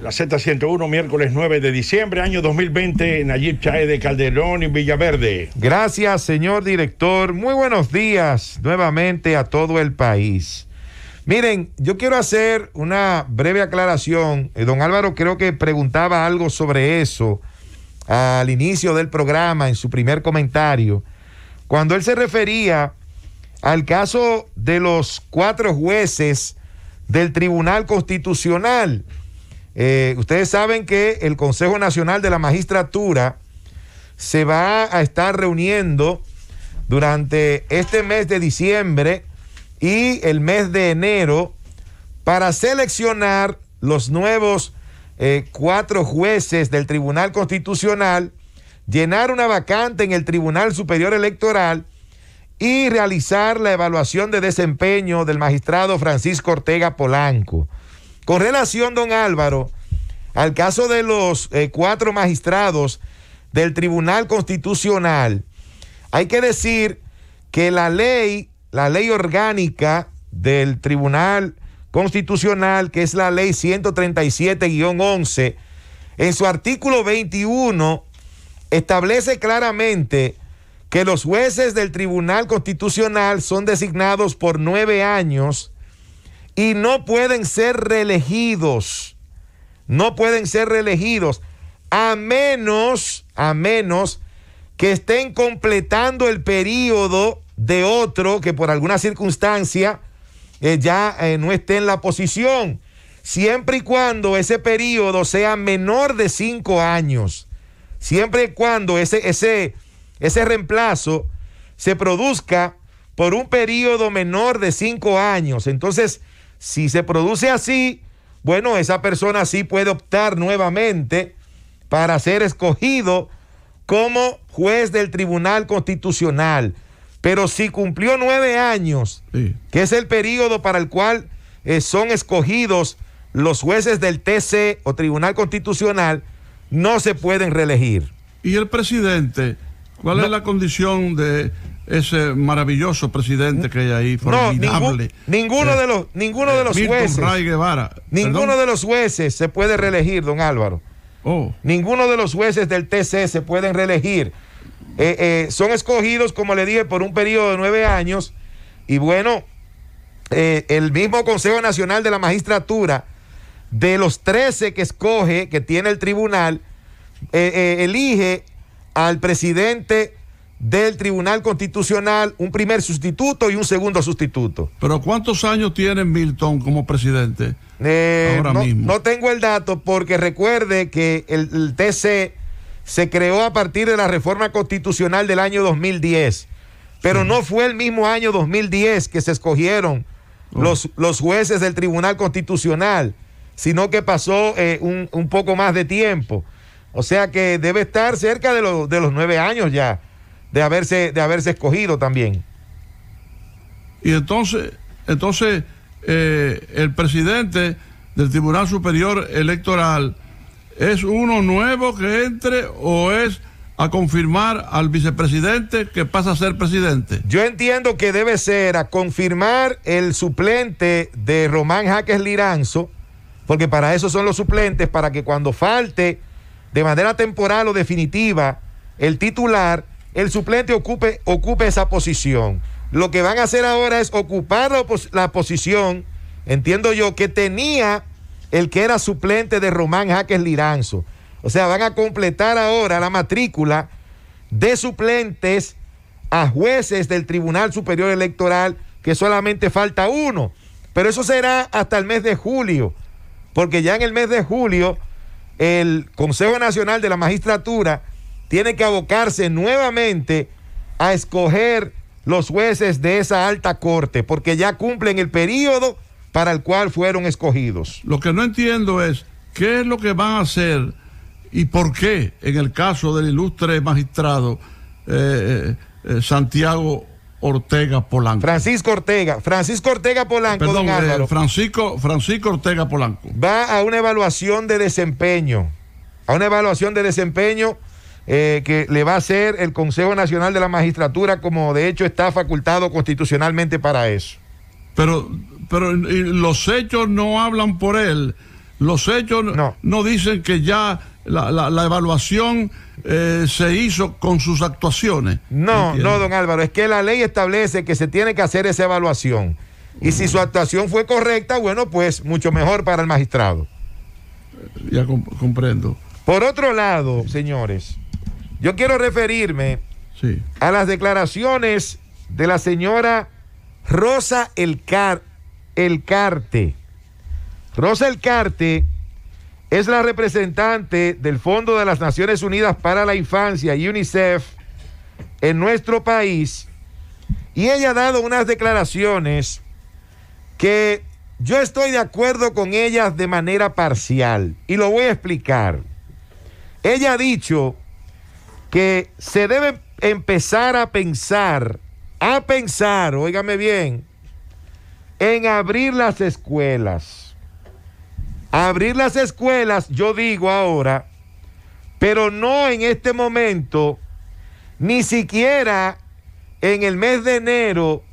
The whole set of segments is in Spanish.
la Z101, miércoles 9 de diciembre, año 2020, en Chae de Calderón y Villaverde. Gracias, señor director. Muy buenos días nuevamente a todo el país. Miren, yo quiero hacer una breve aclaración. Eh, don Álvaro creo que preguntaba algo sobre eso al inicio del programa, en su primer comentario, cuando él se refería al caso de los cuatro jueces del Tribunal Constitucional eh, ustedes saben que el Consejo Nacional de la Magistratura se va a estar reuniendo durante este mes de diciembre y el mes de enero para seleccionar los nuevos eh, cuatro jueces del Tribunal Constitucional, llenar una vacante en el Tribunal Superior Electoral y realizar la evaluación de desempeño del magistrado Francisco Ortega Polanco. Con relación, don Álvaro, al caso de los eh, cuatro magistrados del Tribunal Constitucional, hay que decir que la ley, la ley orgánica del Tribunal Constitucional, que es la ley 137-11, en su artículo 21 establece claramente que los jueces del Tribunal Constitucional son designados por nueve años y no pueden ser reelegidos. No pueden ser reelegidos a menos, a menos que estén completando el periodo de otro que por alguna circunstancia eh, ya eh, no esté en la posición, siempre y cuando ese periodo sea menor de cinco años, siempre y cuando ese, ese, ese reemplazo se produzca por un periodo menor de cinco años. Entonces, si se produce así, bueno, esa persona sí puede optar nuevamente para ser escogido como juez del Tribunal Constitucional. Pero si cumplió nueve años, que es el periodo para el cual eh, son escogidos los jueces del TC o Tribunal Constitucional, no se pueden reelegir. ¿Y el presidente? ¿Cuál es la condición de ese maravilloso presidente que hay ahí, formidable. ninguno, eh, de los, ninguno de los jueces. ninguno de los jueces se puede reelegir, don Álvaro. Oh. Ninguno de los jueces del TC se pueden reelegir. Eh, eh, son escogidos, como le dije, por un periodo de nueve años. Y bueno, el mismo Consejo Nacional de la Magistratura, de los 13 que escoge, que tiene el tribunal, elige al presidente del Tribunal Constitucional un primer sustituto y un segundo sustituto. Pero ¿cuántos años tiene Milton como presidente? Eh, ahora no, mismo. No tengo el dato porque recuerde que el, TC se creó a partir de la reforma constitucional del año 2010, pero no fue el mismo año 2010 que se escogieron oh. los, los jueces del Tribunal Constitucional, sino que pasó eh, un, poco más de tiempo. O sea que debe estar cerca de los nueve años ya de haberse, de haberse escogido también. Y entonces, entonces eh, el presidente del Tribunal Superior Electoral es uno nuevo que entre o es a confirmar al vicepresidente que pasa a ser presidente? Yo entiendo que debe ser a confirmar el suplente de Román Jaques Liranzo, porque para eso son los suplentes, para que cuando falte de manera temporal o definitiva el titular, el suplente ocupe, ocupe esa posición. Lo que van a hacer ahora es ocupar la, la posición, entiendo yo, que tenía el que era suplente de Román Jaques Liranzo. O sea, van a completar ahora la matrícula de suplentes a jueces del Tribunal Superior Electoral, que solamente falta uno. Pero eso será hasta el mes de julio, porque ya en el mes de julio el Consejo Nacional de la Magistratura tiene que abocarse nuevamente a escoger los jueces de esa alta corte, porque ya cumplen el periodo para el cual fueron escogidos. Lo que no entiendo es qué es lo que van a hacer y por qué en el caso del ilustre magistrado eh, eh, eh, Santiago Ortega Polanco. Francisco Ortega, Francisco Ortega Polanco. perdón, Francisco, Francisco Ortega Polanco. Va a una evaluación de desempeño, a una evaluación de desempeño eh, que le va a hacer el Consejo Nacional de la Magistratura, como de hecho está facultado constitucionalmente para eso. Pero, pero los hechos no hablan por él. Los hechos no, dicen que ya la, evaluación eh, se hizo con sus actuaciones. No, no, don Álvaro, es que la ley establece que se tiene que hacer esa evaluación. Y si su actuación fue correcta, bueno, pues mucho mejor para el magistrado. Ya comprendo. Por otro lado, señores, yo quiero referirme a las declaraciones de la señora Rosa Elcar, Elcarte. Rosa Elcarte es la representante del Fondo de las Naciones Unidas para la Infancia, UNICEF, en nuestro país, y ella ha dado unas declaraciones que yo estoy de acuerdo con ellas de manera parcial, y lo voy a explicar. Ella ha dicho que se debe empezar a pensar, a pensar, óigame bien, en abrir las escuelas. Abrir las escuelas, yo digo ahora, pero no en este momento, ni siquiera en el mes de enero,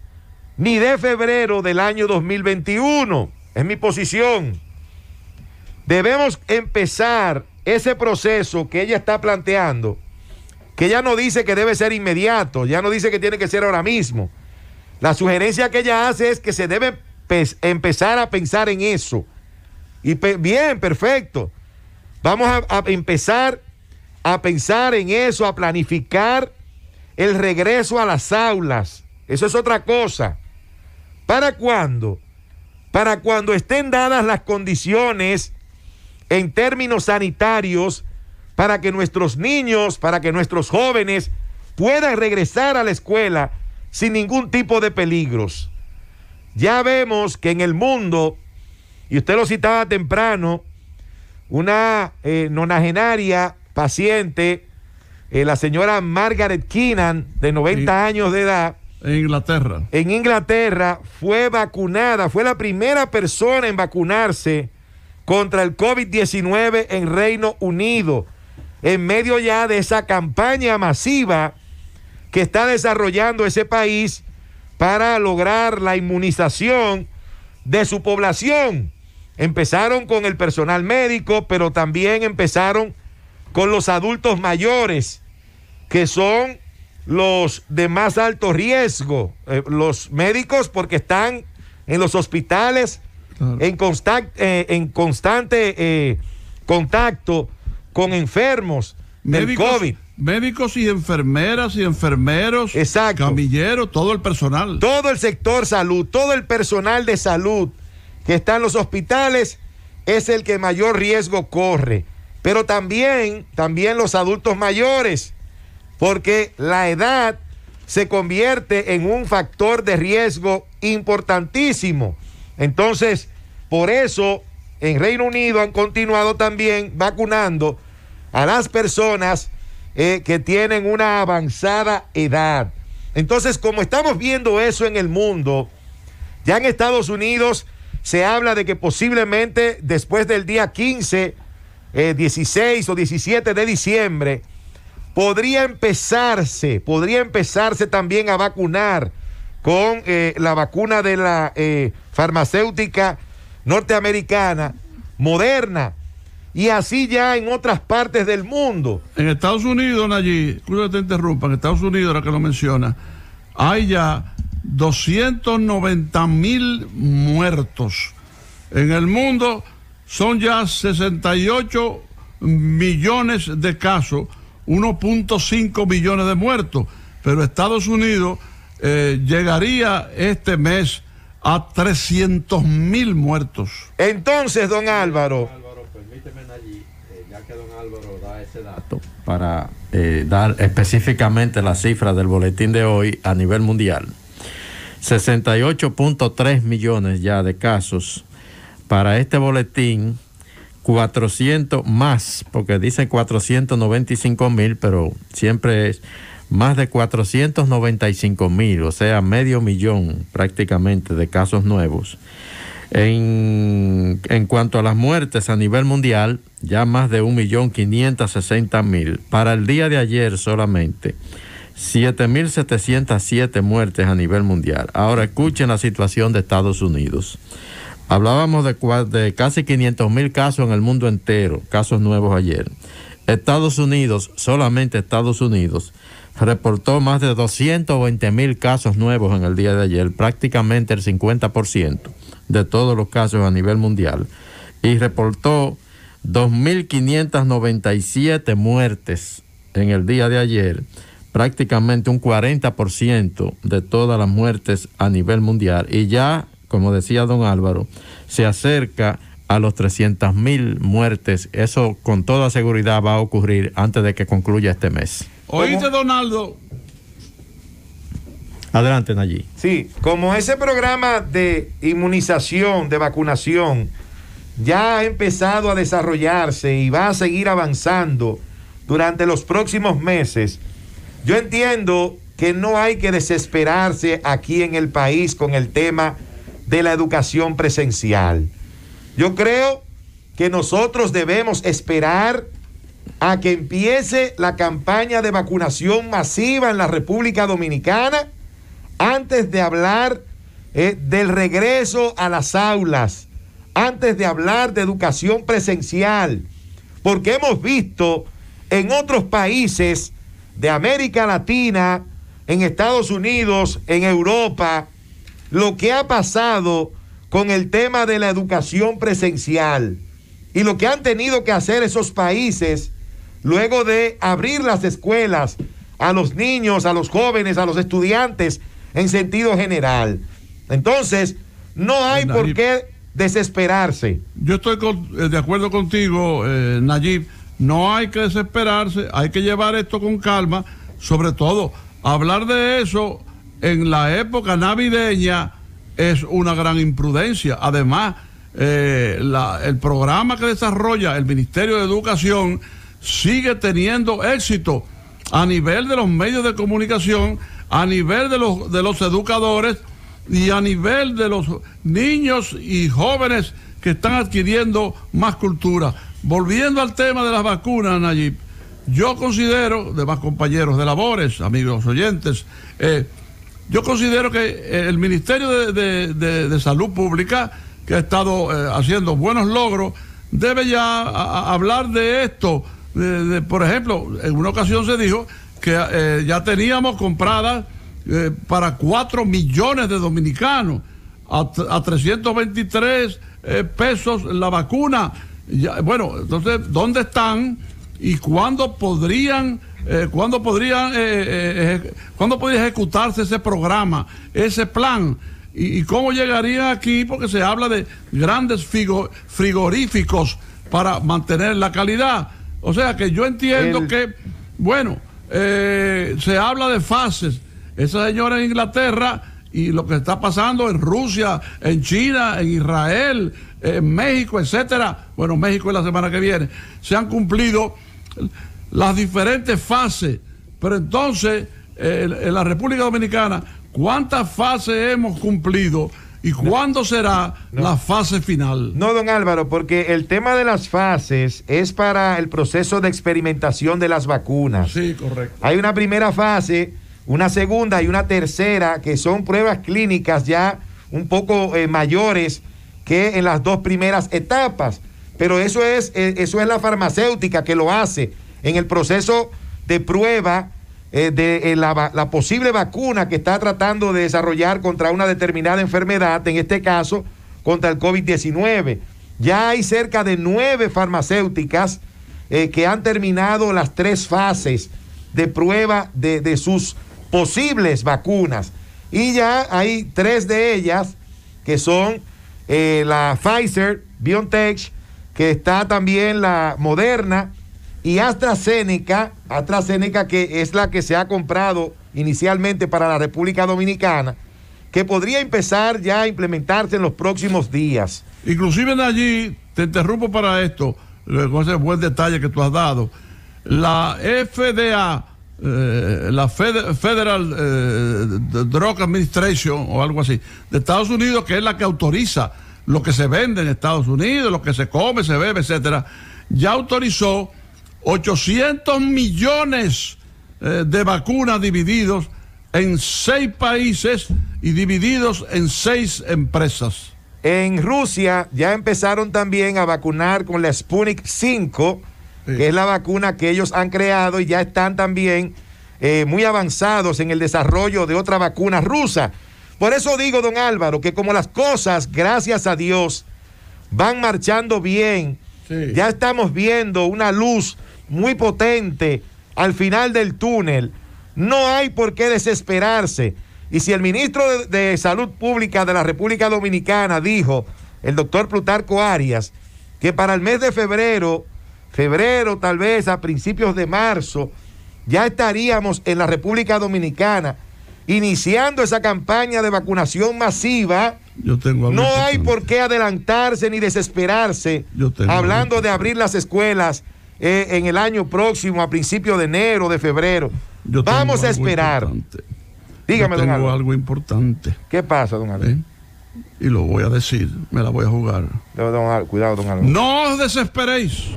ni de febrero del año 2021. Es mi posición. Debemos empezar ese proceso que ella está planteando que ya no dice que debe ser inmediato, ya no dice que tiene que ser ahora mismo. La sugerencia que ella hace es que se debe empezar a pensar en eso. Y bien, perfecto. Vamos a, a empezar a pensar en eso, a planificar el regreso a las aulas. Eso es otra cosa. ¿Para cuándo? Para cuando estén dadas las condiciones en términos sanitarios para que nuestros niños, para que nuestros jóvenes puedan regresar a la escuela sin ningún tipo de peligros. Ya vemos que en el mundo, y usted lo citaba temprano, una eh, nonagenaria paciente, eh, la señora Margaret Keenan, de 90 años de edad. En Inglaterra. En Inglaterra fue vacunada, fue la primera persona en vacunarse contra el COVID-19 en Reino Unido en medio ya de esa campaña masiva que está desarrollando ese país para lograr la inmunización de su población. Empezaron con el personal médico, pero también empezaron con los adultos mayores, que son los de más alto riesgo, eh, los médicos porque están en los hospitales en, eh, en, constante eh, contacto con enfermos del COVID. Médicos y enfermeras y enfermeros, Exacto. camilleros, todo el personal. Todo el sector salud, todo el personal de salud que está en los hospitales es el que mayor riesgo corre. Pero también, también los adultos mayores, porque la edad se convierte en un factor de riesgo importantísimo. Entonces, por eso en Reino Unido han continuado también vacunando a las personas eh, que tienen una avanzada edad. Entonces, como estamos viendo eso en el mundo, ya en Estados Unidos se habla de que posiblemente después del día 15, 16 eh, o 17 de diciembre, podría empezarse, podría empezarse también a vacunar con eh, la vacuna de la farmacéutica norteamericana moderna y así ya en otras partes del mundo. En Estados Unidos, Nayib, que te interrumpa, en Estados Unidos, la que lo menciona, hay ya 290 mil muertos. En el mundo son ya 68 millones de casos, 1.5 millones de muertos. Pero Estados Unidos eh, llegaría este mes a 300 mil muertos. Entonces, don Álvaro ya que don Álvaro da ese dato, para eh, dar específicamente la cifra del boletín de hoy a nivel mundial, 68.3 millones ya de casos. Para este boletín, 400 más, porque dicen 495 mil, pero siempre es más de 495 mil, o sea, medio millón prácticamente de casos nuevos. En, cuanto a las muertes a nivel mundial, ya más de 1.560.000. Para el día de ayer solamente, 7.707 muertes a nivel mundial. Ahora escuchen la situación de Estados Unidos. Hablábamos de, de casi 500.000 casos en el mundo entero, casos nuevos ayer. Estados Unidos, solamente Estados Unidos, reportó más de 220 mil casos nuevos en el día de ayer, prácticamente el 50% de todos los casos a nivel mundial, y reportó 2.597 muertes en el día de ayer, prácticamente un 40% de todas las muertes a nivel mundial. Y ya, como decía don Álvaro, se acerca a los 300.000 muertes. Eso con toda seguridad va a ocurrir antes de que concluya este mes. ¿Oíste, Donaldo? Adelante, allí. Sí, como ese programa de inmunización, de vacunación, ya ha empezado a desarrollarse y va a seguir avanzando durante los próximos meses, yo entiendo que no hay que desesperarse aquí en el país con el tema de la educación presencial. Yo creo que nosotros debemos esperar a que empiece la campaña de vacunación masiva en la República Dominicana antes de hablar eh, del regreso a las aulas, antes de hablar de educación presencial, porque hemos visto en otros países de América Latina, en Estados Unidos, en Europa, lo que ha pasado con el tema de la educación presencial y lo que han tenido que hacer esos países luego de abrir las escuelas a los niños, a los jóvenes, a los estudiantes en sentido general. Entonces, no hay por qué desesperarse. Yo estoy eh, de acuerdo contigo, eh, Nayib. No hay que desesperarse, hay que llevar esto con calma. Sobre todo, hablar de eso en la época navideña es una gran imprudencia. Además, eh, el programa que desarrolla el Ministerio de Educación sigue teniendo éxito a nivel de los medios de comunicación, a nivel de los, educadores y a nivel de los niños y jóvenes que están adquiriendo más cultura. Volviendo al tema de las vacunas, Nayib, yo considero, demás compañeros de labores, amigos oyentes, eh, yo considero que el Ministerio de Salud Pública que ha estado eh, haciendo buenos logros, debe ya hablar de esto. por ejemplo, en una ocasión se dijo que eh, ya teníamos compradas eh, para 4 millones de dominicanos a, 323 pesos la vacuna. bueno, entonces, ¿dónde están y cuándo podrían... ¿cuándo, ejecutarse ese programa, ese plan? ¿Y, cómo llegaría aquí? Porque se habla de grandes frigoríficos para mantener la calidad. O sea que yo entiendo que, bueno, eh, se habla de fases. Esa señora en Inglaterra y lo que está pasando en Rusia, en China, en Israel, en México, etcétera. Bueno, México es la semana que viene. Se han cumplido las diferentes fases, pero entonces eh, en la República Dominicana ¿Cuántas fases hemos cumplido? ¿Y cuándo será la fase final? No, don Álvaro, porque el tema de las fases es para el proceso de experimentación de las vacunas. Sí, correcto. Hay una primera fase, una segunda y una tercera, que son pruebas clínicas ya un poco eh, mayores que en las dos primeras etapas. Pero eso es, eh, eso es la farmacéutica que lo hace en el proceso de prueba eh, de eh, la, posible vacuna que está tratando de desarrollar contra una determinada enfermedad, en este caso contra el COVID-19. Ya hay cerca de nueve farmacéuticas eh, que han terminado las tres fases de prueba de, sus posibles vacunas. Y ya hay tres de ellas que son la Pfizer, BioNTech, que está también la Moderna y AstraZeneca, AstraZeneca que es la que se ha comprado inicialmente para la República Dominicana, que podría empezar ya a implementarse en los próximos días. Inclusive allí, te interrumpo para esto, eh, con ese buen detalle que tú has dado, la FDA, eh, la Federal eh, Drug Administration o algo así, de Estados Unidos, que es la que autoriza lo que se vende en Estados Unidos, lo que se come, se bebe, etcétera, ya autorizó 800 millones eh, de vacunas divididos en seis países y divididos en seis empresas. En Rusia ya empezaron también a vacunar con la Sputnik 5, que es la vacuna que ellos han creado y ya están también eh, muy avanzados en el desarrollo de otra vacuna rusa. Por eso digo, don Álvaro, que como las cosas, gracias a Dios, van marchando bien, ya estamos viendo una luz muy potente al final del túnel. No hay por qué desesperarse. Y si el ministro de, Salud Pública de la República Dominicana dijo, el doctor Plutarco Arias, que para el mes de febrero, febrero tal vez a principios de marzo, ya estaríamos en la República Dominicana iniciando esa campaña de vacunación masiva. no hay por qué adelantarse ni desesperarse hablando de abrir las escuelas eh, en el año próximo, a principios de enero, de febrero. Vamos a esperar. Dígame, Yo tengo don algo importante. ¿Qué pasa, don Alonso? ¿Eh? Y lo voy a decir, me la voy a jugar. cuidado, don Alberto. No os desesperéis.